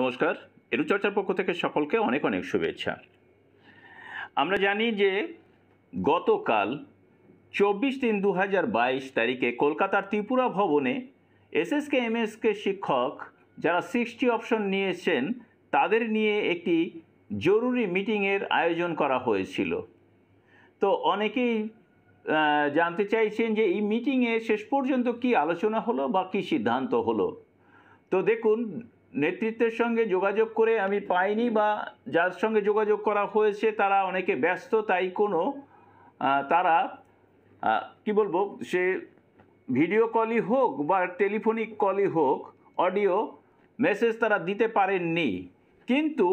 নমস্কার এরুচর্চার পক্ষ থেকে সকলকে অনেক অনেক শুভেচ্ছা আমরা জানি যে গতকাল চব্বিশ তিন দু হাজার বাইশ তারিখে কলকাতার ত্রিপুরা ভবনে এসএসকে এমএসকে শিক্ষক যারা সিক্সটি অপশন নিয়েছেন তাদের নিয়ে একটি জরুরি মিটিংয়ের আয়োজন করা হয়েছিল তো অনেকেই জানতে চাইছেন যে এই মিটিংয়ে শেষ পর্যন্ত কি আলোচনা হলো বা কী সিদ্ধান্ত হলো তো দেখুন নেতৃত্বের সঙ্গে যোগাযোগ করে আমি পাইনি বা যার সঙ্গে যোগাযোগ করা হয়েছে তারা অনেকে ব্যস্ত তাই কোনো তারা কি বলবো সে ভিডিও কলই হোক বা টেলিফোনিক কলই হোক অডিও মেসেজ তারা দিতে পারেননি কিন্তু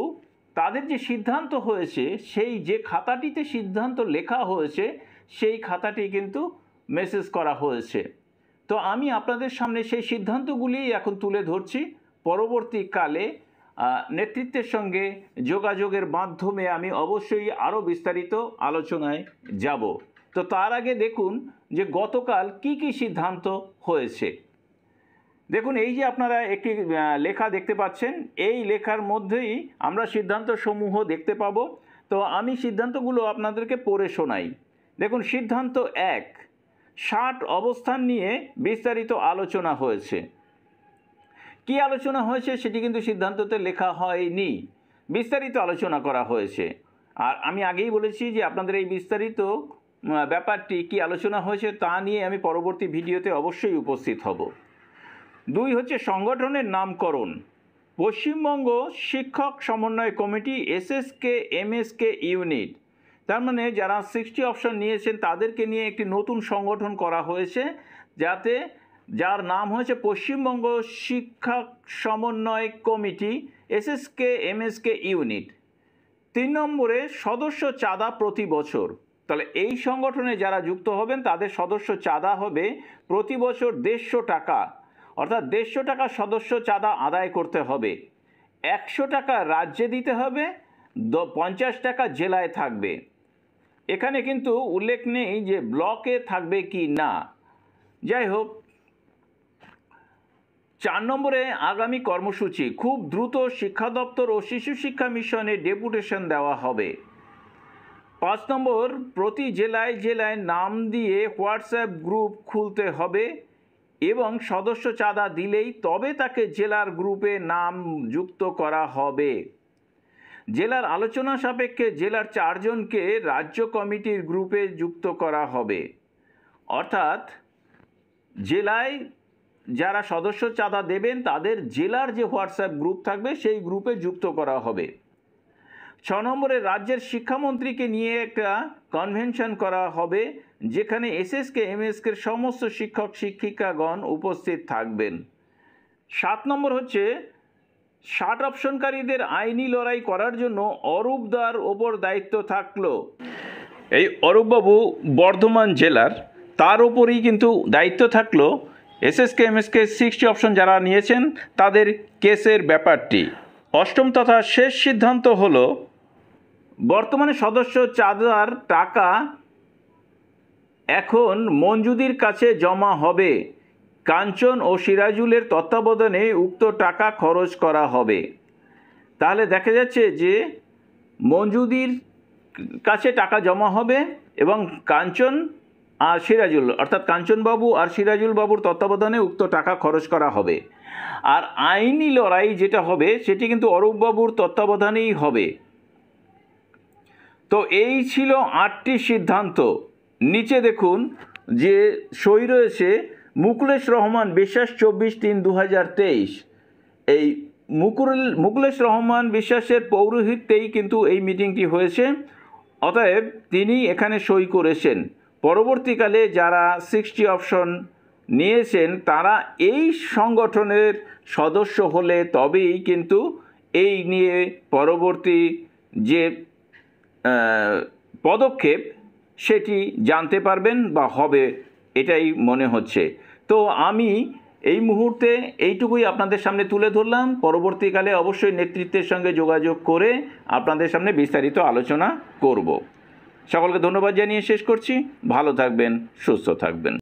তাদের যে সিদ্ধান্ত হয়েছে সেই যে খাতাটিতে সিদ্ধান্ত লেখা হয়েছে সেই খাতাটি কিন্তু মেসেজ করা হয়েছে তো আমি আপনাদের সামনে সেই সিদ্ধান্তগুলিই এখন তুলে ধরছি পরবর্তীকালে নেতৃত্বের সঙ্গে যোগাযোগের মাধ্যমে আমি অবশ্যই আরও বিস্তারিত আলোচনায় যাব তো তার আগে দেখুন যে গতকাল কি কি সিদ্ধান্ত হয়েছে দেখুন এই যে আপনারা একটি লেখা দেখতে পাচ্ছেন এই লেখার মধ্যেই আমরা সিদ্ধান্ত সমূহ দেখতে পাবো তো আমি সিদ্ধান্তগুলো আপনাদেরকে পড়ে শোনাই দেখুন সিদ্ধান্ত এক ষাট অবস্থান নিয়ে বিস্তারিত আলোচনা হয়েছে কি আলোচনা হয়েছে সেটি কিন্তু সিদ্ধান্ততে লেখা হয়নি বিস্তারিত আলোচনা করা হয়েছে আর আমি আগেই বলেছি যে আপনাদের এই বিস্তারিত ব্যাপারটি কি আলোচনা হয়েছে তা নিয়ে আমি পরবর্তী ভিডিওতে অবশ্যই উপস্থিত হব দুই হচ্ছে সংগঠনের নামকরণ পশ্চিমবঙ্গ শিক্ষক সমন্বয় কমিটি এসএসকে এমএসকে ইউনিট তার মানে যারা সিক্সটি অপশন নিয়েছেন তাদেরকে নিয়ে একটি নতুন সংগঠন করা হয়েছে যাতে যার নাম হয়েছে পশ্চিমবঙ্গ শিক্ষা সমন্বয় কমিটি এসএসকে এমএসকে ইউনিট তিন নম্বরে সদস্য চাঁদা প্রতি বছর তাহলে এই সংগঠনে যারা যুক্ত হবেন তাদের সদস্য চাঁদা হবে প্রতি বছর দেড়শো টাকা অর্থাৎ দেড়শো টাকা সদস্য চাঁদা আদায় করতে হবে একশো টাকা রাজ্যে দিতে হবে পঞ্চাশ টাকা জেলায় থাকবে এখানে কিন্তু উল্লেখ নেই যে ব্লকে থাকবে কি না যাই হোক চার নম্বরে আগামী কর্মসূচি খুব দ্রুত শিক্ষা দপ্তর ও শিশু শিক্ষা মিশনে ডেপুটেশন দেওয়া হবে পাঁচ নম্বর প্রতি জেলায় জেলায় নাম দিয়ে হোয়াটসঅ্যাপ গ্রুপ খুলতে হবে এবং সদস্য চাঁদা দিলেই তবে তাকে জেলার গ্রুপে নাম যুক্ত করা হবে জেলার আলোচনা সাপেক্ষে জেলার চারজনকে রাজ্য কমিটির গ্রুপে যুক্ত করা হবে অর্থাৎ জেলায় যারা সদস্য চাঁদা দেবেন তাদের জেলার যে হোয়াটসঅ্যাপ গ্রুপ থাকবে সেই গ্রুপে যুক্ত করা হবে ছ নম্বরে রাজ্যের শিক্ষামন্ত্রীকে নিয়ে একটা কনভেনশন করা হবে যেখানে এসএসকে এমএসকে সমস্ত শিক্ষক শিক্ষিকাগণ উপস্থিত থাকবেন সাত নম্বর হচ্ছে ষাট অপশনকারীদের আইনি লড়াই করার জন্য অরূপদার ওপর দায়িত্ব থাকলো এই অরূপবাবু বর্ধমান জেলার তার ওপরই কিন্তু দায়িত্ব থাকলো এসএসকে এমএসকে সিক্সটি অপশন যারা নিয়েছেন তাদের কেসের ব্যাপারটি অষ্টম তথা শেষ সিদ্ধান্ত হল বর্তমানে সদস্য চাঁদার টাকা এখন মঞ্জুদির কাছে জমা হবে কাঞ্চন ও সিরাজুলের তত্ত্বাবধানে উক্ত টাকা খরচ করা হবে তাহলে দেখা যাচ্ছে যে মঞ্জুদির কাছে টাকা জমা হবে এবং কাঞ্চন আর সিরাজুল অর্থাৎ কাঞ্চনবাবু আর সিরাজুল বাবুর তত্ত্বাবধানে উক্ত টাকা খরচ করা হবে আর আইনি লড়াই যেটা হবে সেটি কিন্তু অরূপবাবুর তত্ত্বাবধানেই হবে তো এই ছিল আটটি সিদ্ধান্ত নিচে দেখুন যে সই রয়েছে মুকুলেশ রহমান বিশ্বাস চব্বিশ তিন দু এই মুকুল মুকুলেশ রহমান বিশ্বাসের পৌরোহিত্যেই কিন্তু এই মিটিংটি হয়েছে অতএব তিনি এখানে সই করেছেন পরবর্তীকালে যারা সিক্সটি অপশন নিয়েছেন তারা এই সংগঠনের সদস্য হলে তবেই কিন্তু এই নিয়ে পরবর্তী যে পদক্ষেপ সেটি জানতে পারবেন বা হবে এটাই মনে হচ্ছে তো আমি এই মুহূর্তে এইটুকুই আপনাদের সামনে তুলে ধরলাম পরবর্তীকালে অবশ্যই নেতৃত্বের সঙ্গে যোগাযোগ করে আপনাদের সামনে বিস্তারিত আলোচনা করব সকলকে ধন্যবাদ জানিয়ে শেষ করছি ভালো থাকবেন সুস্থ থাকবেন